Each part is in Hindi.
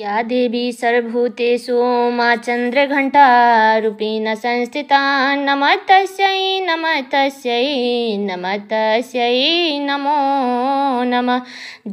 या देवी सर्वभूतेषु मा चन्द्रघण्टारूपिण संस्थिता नम तस्यै नम तस्यै नम तस्यै नमो नमः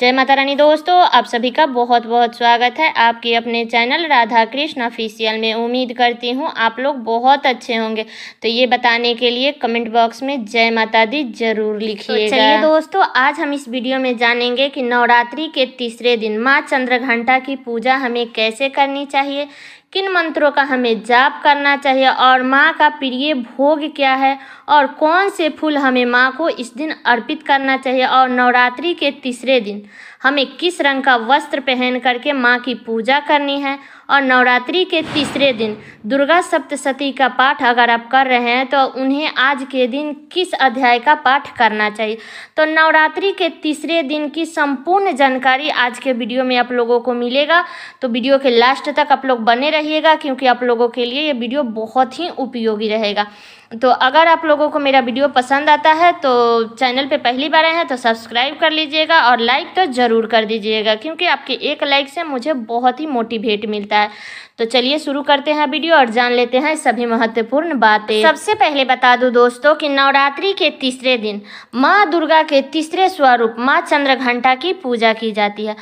जय माता रानी दोस्तों आप सभी का बहुत बहुत स्वागत है आपके अपने चैनल राधा कृष्ण ऑफिशियल में उम्मीद करती हूँ आप लोग बहुत अच्छे होंगे तो ये बताने के लिए कमेंट बॉक्स में जय माता दी जरूर लिखिए तो चलिए दोस्तों आज हम इस वीडियो में जानेंगे कि नवरात्रि के तीसरे दिन माँ चंद्रघंटा की पूजा पूजा हमें कैसे करनी चाहिए किन मंत्रों का हमें जाप करना चाहिए और माँ का प्रिय भोग क्या है और कौन से फूल हमें माँ को इस दिन अर्पित करना चाहिए और नवरात्रि के तीसरे दिन हमें किस रंग का वस्त्र पहन करके माँ की पूजा करनी है और नवरात्रि के तीसरे दिन दुर्गा सप्तशती का पाठ अगर आप कर रहे हैं तो उन्हें आज के दिन किस अध्याय का पाठ करना चाहिए तो नवरात्रि के तीसरे दिन की संपूर्ण जानकारी आज के वीडियो में आप लोगों को मिलेगा तो वीडियो के लास्ट तक आप लोग बने रहिएगा क्योंकि आप लोगों के लिए ये वीडियो बहुत ही उपयोगी रहेगा तो अगर आप लोगों को मेरा वीडियो पसंद आता है तो चैनल पे पहली बार आए हैं तो सब्सक्राइब कर लीजिएगा और लाइक तो ज़रूर कर दीजिएगा क्योंकि आपके एक लाइक से मुझे बहुत ही मोटिवेट मिलता है तो चलिए शुरू करते हैं वीडियो और जान लेते हैं सभी महत्वपूर्ण बातें सबसे पहले बता दूं दोस्तों कि नवरात्रि के तीसरे दिन माँ दुर्गा के तीसरे स्वरूप माँ चंद्र की पूजा की जाती है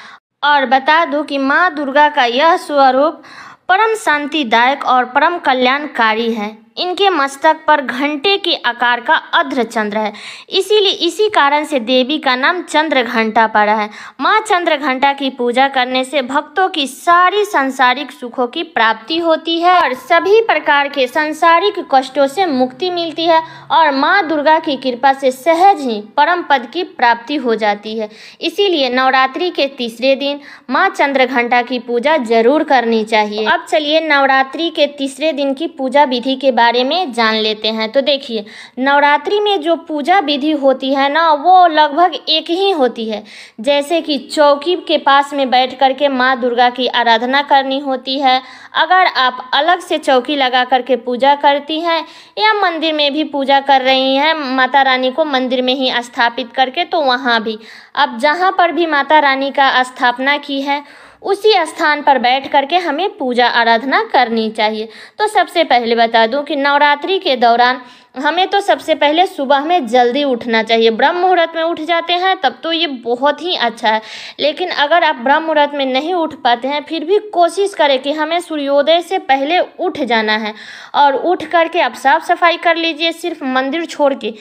और बता दूँ कि माँ दुर्गा का यह स्वरूप परम शांतिदायक और परम कल्याणकारी है इनके मस्तक पर घंटे के आकार का अध्र चंद्र है इसीलिए इसी कारण से देवी का नाम चंद्र घंटा पड़ा है माँ चंद्र घंटा की पूजा करने से भक्तों की सारी सांसारिक सुखों की प्राप्ति होती है और सभी प्रकार के सांसारिक कष्टों से मुक्ति मिलती है और माँ दुर्गा की कृपा से सहज ही परम पद की प्राप्ति हो जाती है इसीलिए नवरात्रि के तीसरे दिन माँ चंद्र घंटा की पूजा जरूर करनी चाहिए अब चलिए नवरात्रि के तीसरे दिन की पूजा विधि के बारे बारे में जान लेते हैं तो देखिए नवरात्रि में जो पूजा विधि होती है ना वो लगभग एक ही होती है जैसे कि चौकी के पास में बैठ कर के माँ दुर्गा की आराधना करनी होती है अगर आप अलग से चौकी लगा करके पूजा करती हैं या मंदिर में भी पूजा कर रही हैं माता रानी को मंदिर में ही स्थापित करके तो वहाँ भी अब जहाँ पर भी माता रानी का स्थापना की है उसी स्थान पर बैठ करके हमें पूजा आराधना करनी चाहिए तो सबसे पहले बता दूं कि नवरात्रि के दौरान हमें तो सबसे पहले सुबह में जल्दी उठना चाहिए ब्रह्म मुहूर्त में उठ जाते हैं तब तो ये बहुत ही अच्छा है लेकिन अगर आप ब्रह्म मुहूर्त में नहीं उठ पाते हैं फिर भी कोशिश करें कि हमें सूर्योदय से पहले उठ जाना है और उठ करके आप साफ सफाई कर लीजिए सिर्फ मंदिर छोड़ के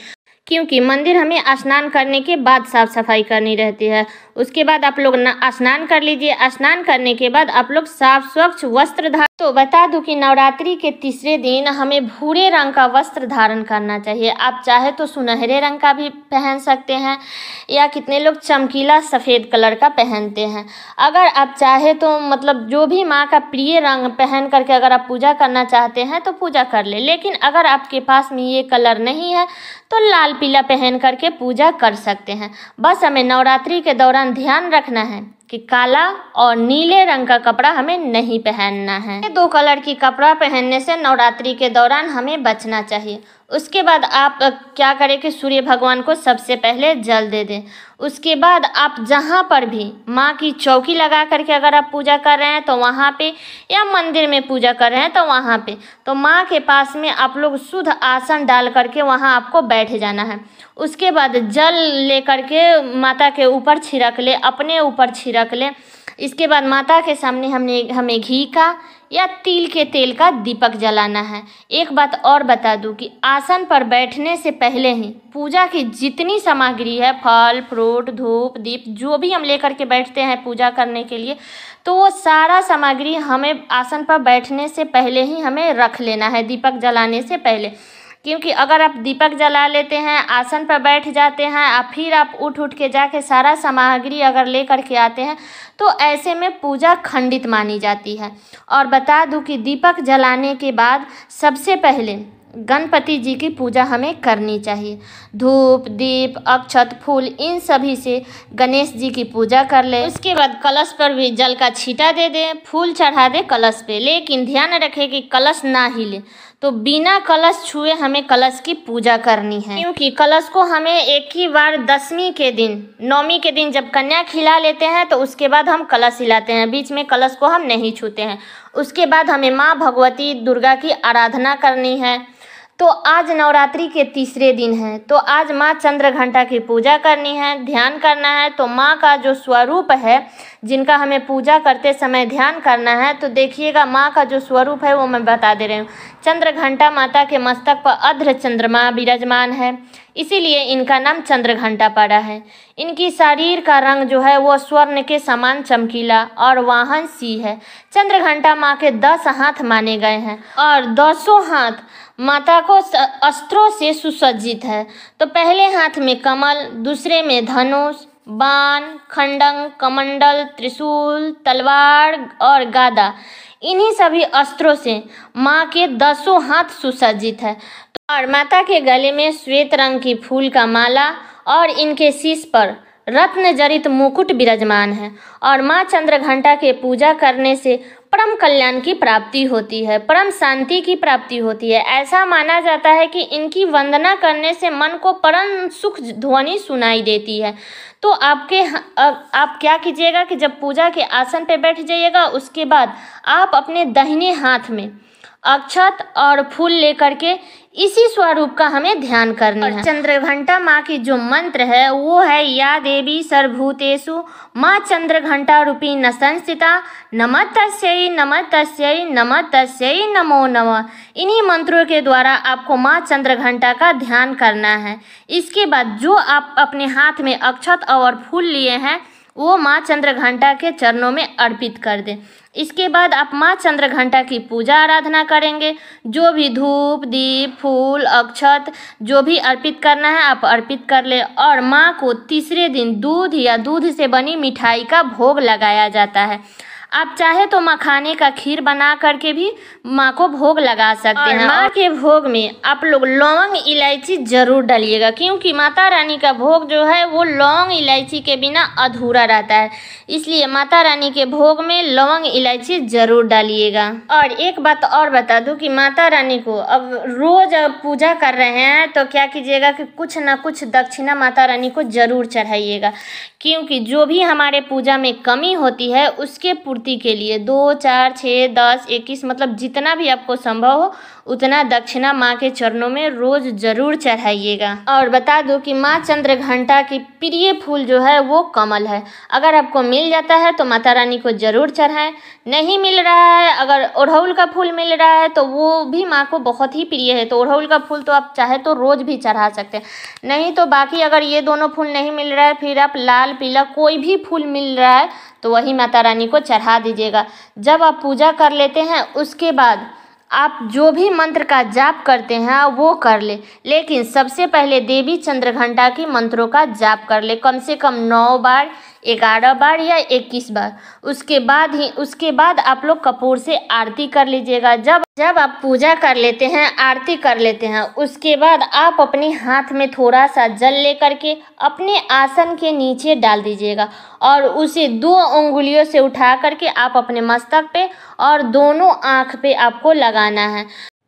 क्योंकि मंदिर हमें स्नान करने के बाद साफ सफाई करनी रहती है उसके बाद आप लोग स्नान कर लीजिए स्नान करने के बाद आप लोग साफ स्वच्छ वस्त्र धार तो बता दूं कि नवरात्रि के तीसरे दिन हमें भूरे रंग का वस्त्र धारण करना चाहिए आप चाहे तो सुनहरे रंग का भी पहन सकते हैं या कितने लोग चमकीला सफ़ेद कलर का पहनते हैं अगर आप चाहे तो मतलब जो भी माँ का प्रिय रंग पहन करके अगर आप पूजा करना चाहते हैं तो पूजा कर ले लेकिन अगर आपके पास में ये कलर नहीं है तो लाल पीला पहन करके पूजा कर सकते हैं बस हमें नवरात्रि के दौरान ध्यान रखना है कि काला और नीले रंग का कपड़ा हमें नहीं पहनना है ये दो कलर की कपड़ा पहनने से नवरात्रि के दौरान हमें बचना चाहिए उसके बाद आप क्या करें कि सूर्य भगवान को सबसे पहले जल दे दें उसके बाद आप जहाँ पर भी माँ की चौकी लगा करके अगर आप पूजा कर रहे हैं तो वहाँ पे या मंदिर में पूजा कर रहे हैं तो वहाँ पे तो माँ के पास में आप लोग शुद्ध आसन डाल करके वहाँ आपको बैठ जाना है उसके बाद जल ले करके माता के ऊपर छिड़क ले अपने ऊपर छिड़क ले इसके बाद माता के सामने हमने हमें घी का या तिल के तेल का दीपक जलाना है एक बात और बता दूं कि आसन पर बैठने से पहले ही पूजा की जितनी सामग्री है फल फ्रूट धूप दीप जो भी हम लेकर के बैठते हैं पूजा करने के लिए तो वो सारा सामग्री हमें आसन पर बैठने से पहले ही हमें रख लेना है दीपक जलाने से पहले क्योंकि अगर आप दीपक जला लेते हैं आसन पर बैठ जाते हैं और फिर आप उठ उठ के जाके सारा सामग्री अगर ले के आते हैं तो ऐसे में पूजा खंडित मानी जाती है और बता दूं कि दीपक जलाने के बाद सबसे पहले गणपति जी की पूजा हमें करनी चाहिए धूप दीप अक्षत फूल इन सभी से गणेश जी की पूजा कर ले उसके बाद कलश पर भी जल का छीटा दे दे फूल चढ़ा दें कलश पे लेकिन ध्यान रखें कि कलश ना हिले तो बिना कलश छुए हमें कलश की पूजा करनी है क्योंकि कलश को हमें एक ही बार दसवीं के दिन नौवीं के दिन जब कन्या खिला लेते हैं तो उसके बाद हम कलश हिलाते हैं बीच में कलश को हम नहीं छूते हैं उसके बाद हमें माँ भगवती दुर्गा की आराधना करनी है तो आज नवरात्रि के तीसरे दिन है तो आज माँ चंद्र घंटा की पूजा करनी है ध्यान करना है तो माँ का जो स्वरूप है जिनका हमें पूजा करते समय ध्यान करना है तो देखिएगा माँ का जो स्वरूप है वो मैं बता दे रही हूँ चंद्र घंटा माता के मस्तक पर अध्र चंद्रमा विराजमान है इसीलिए इनका नाम चंद्र घंटा पड़ा है इनकी शरीर का रंग जो है वो स्वर्ण के समान चमकीला और वाहन सी है चंद्र घंटा माँ के दस हाथ माने गए हैं और दसों हाथ माता को अस्त्रों से सुसज्जित है तो पहले हाथ में कमल दूसरे में धनुष बाण खंडंग कमंडल त्रिशूल तलवार और गादा इन्हीं सभी अस्त्रों से माँ के दसों हाथ सुसज्जित है तो और माता के गले में श्वेत रंग की फूल का माला और इनके शीश पर रत्न जरित मुकुट विराजमान है और माँ चंद्रघंटा के पूजा करने से परम कल्याण की प्राप्ति होती है परम शांति की प्राप्ति होती है ऐसा माना जाता है कि इनकी वंदना करने से मन को परम सुख ध्वनि सुनाई देती है तो आपके आप क्या कीजिएगा कि जब पूजा के आसन पर बैठ जाइएगा उसके बाद आप अपने दाहिने हाथ में अक्षत और फूल लेकर के इसी स्वरूप का हमें ध्यान करना है चंद्रघंटा माँ की जो मंत्र है वो है या देवी सर्वभूतेशु माँ चंद्रघंटा रूपी न संस्थिता नम तस्यई नम तस्यई नम तस्यई नमो नम इन्हीं मंत्रों के द्वारा आपको माँ चंद्रघंटा का ध्यान करना है इसके बाद जो आप अपने हाथ में अक्षत और फूल लिए हैं वो माँ चंद्रघंटा के चरणों में अर्पित कर दें इसके बाद आप माँ चंद्रघंटा की पूजा आराधना करेंगे जो भी धूप दीप फूल अक्षत जो भी अर्पित करना है आप अर्पित कर ले और माँ को तीसरे दिन दूध या दूध से बनी मिठाई का भोग लगाया जाता है आप चाहे तो मखाने का खीर बना करके भी माँ को भोग लगा सकते हैं माँ के भोग में आप लोग लौंग इलायची जरूर डालिएगा क्योंकि माता रानी का भोग जो है वो लौंग इलायची के बिना अधूरा रहता है इसलिए माता रानी के भोग में लौंग इलायची जरूर डालिएगा और एक बात और बता दूँ कि माता रानी को अब रोज पूजा कर रहे हैं तो क्या कीजिएगा कि कुछ ना कुछ दक्षिणा माता रानी को जरूर चढ़ाइएगा क्योंकि जो भी हमारे पूजा में कमी होती है उसके पूर्ति पूर्ति के लिए दो चार छः दस इक्कीस मतलब जितना भी आपको संभव हो उतना दक्षिणा माँ के चरणों में रोज जरूर चढ़ाइएगा और बता दो कि माँ चंद्र घंटा की प्रिय फूल जो है वो कमल है अगर आपको मिल जाता है तो माता रानी को जरूर चढ़ाएं नहीं मिल रहा है अगर ओढ़ौल का फूल मिल रहा है तो वो भी माँ को बहुत ही प्रिय है तो ओढ़ौल का फूल तो आप चाहे तो रोज भी चढ़ा सकते हैं नहीं तो बाकी अगर ये दोनों फूल नहीं मिल रहा है फिर आप लाल पीला कोई भी फूल मिल रहा है तो वही माता रानी को चढ़ा दीजिएगा जब आप पूजा कर लेते हैं उसके बाद आप जो भी मंत्र का जाप करते हैं वो कर ले लेकिन सबसे पहले देवी चंद्रघंटा की के मंत्रों का जाप कर ले कम से कम नौ बार ग्यारह बार या इक्कीस बार उसके बाद ही उसके बाद आप लोग कपूर से आरती कर लीजिएगा जब जब आप पूजा कर लेते हैं आरती कर लेते हैं उसके बाद आप अपने हाथ में थोड़ा सा जल लेकर के अपने आसन के नीचे डाल दीजिएगा और उसे दो उंगलियों से उठा करके आप अपने मस्तक पे और दोनों आँख पे आपको लगाना है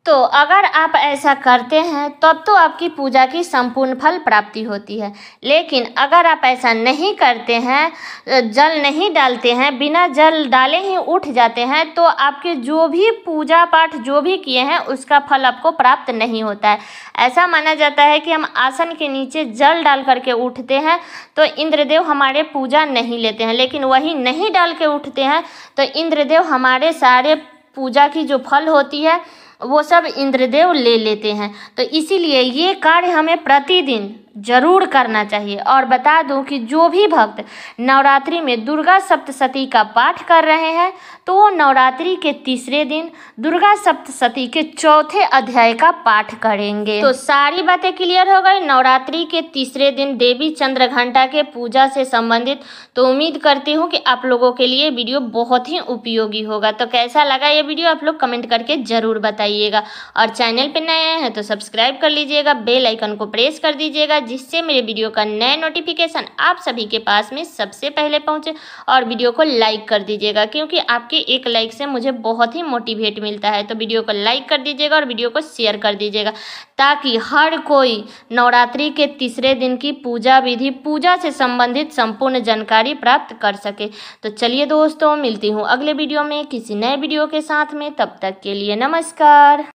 तो अगर आप ऐसा करते हैं तब तो आपकी पूजा की संपूर्ण फल प्राप्ति होती है लेकिन अगर आप ऐसा नहीं करते हैं जल नहीं डालते हैं बिना जल डाले ही उठ जाते हैं तो आपके जो भी पूजा पाठ जो भी किए हैं उसका फल आपको प्राप्त नहीं होता है ऐसा माना जाता है कि हम आसन के नीचे जल डाल करके उठते हैं तो इंद्रदेव हमारे पूजा नहीं लेते हैं लेकिन वही नहीं डाल के उठते हैं तो इंद्रदेव हमारे सारे पूजा की जो फल होती है वो सब इंद्रदेव ले लेते हैं तो इसीलिए ये कार्य हमें प्रतिदिन जरूर करना चाहिए और बता दूं कि जो भी भक्त नवरात्रि में दुर्गा सप्तशती का पाठ कर रहे हैं तो वो नवरात्रि के तीसरे दिन दुर्गा सप्तशती के चौथे अध्याय का पाठ करेंगे तो सारी बातें क्लियर हो गई नवरात्रि के तीसरे दिन देवी चंद्र घंटा के पूजा से संबंधित तो उम्मीद करती हूँ कि आप लोगों के लिए वीडियो बहुत ही उपयोगी होगा तो कैसा लगा ये वीडियो आप लोग कमेंट करके ज़रूर बताइएगा और चैनल पर नए हैं तो सब्सक्राइब कर लीजिएगा बेल आइकन को प्रेस कर दीजिएगा जिससे मेरे वीडियो का नया नोटिफिकेशन आप सभी के पास में सबसे पहले पहुंचे और वीडियो को लाइक कर दीजिएगा क्योंकि आपके एक लाइक से मुझे बहुत ही मोटिवेट मिलता है तो वीडियो को लाइक कर दीजिएगा और वीडियो को शेयर कर दीजिएगा ताकि हर कोई नवरात्रि के तीसरे दिन की पूजा विधि पूजा से संबंधित संपूर्ण जानकारी प्राप्त कर सके तो चलिए दोस्तों मिलती हूँ अगले वीडियो में किसी नए वीडियो के साथ में तब तक के लिए नमस्कार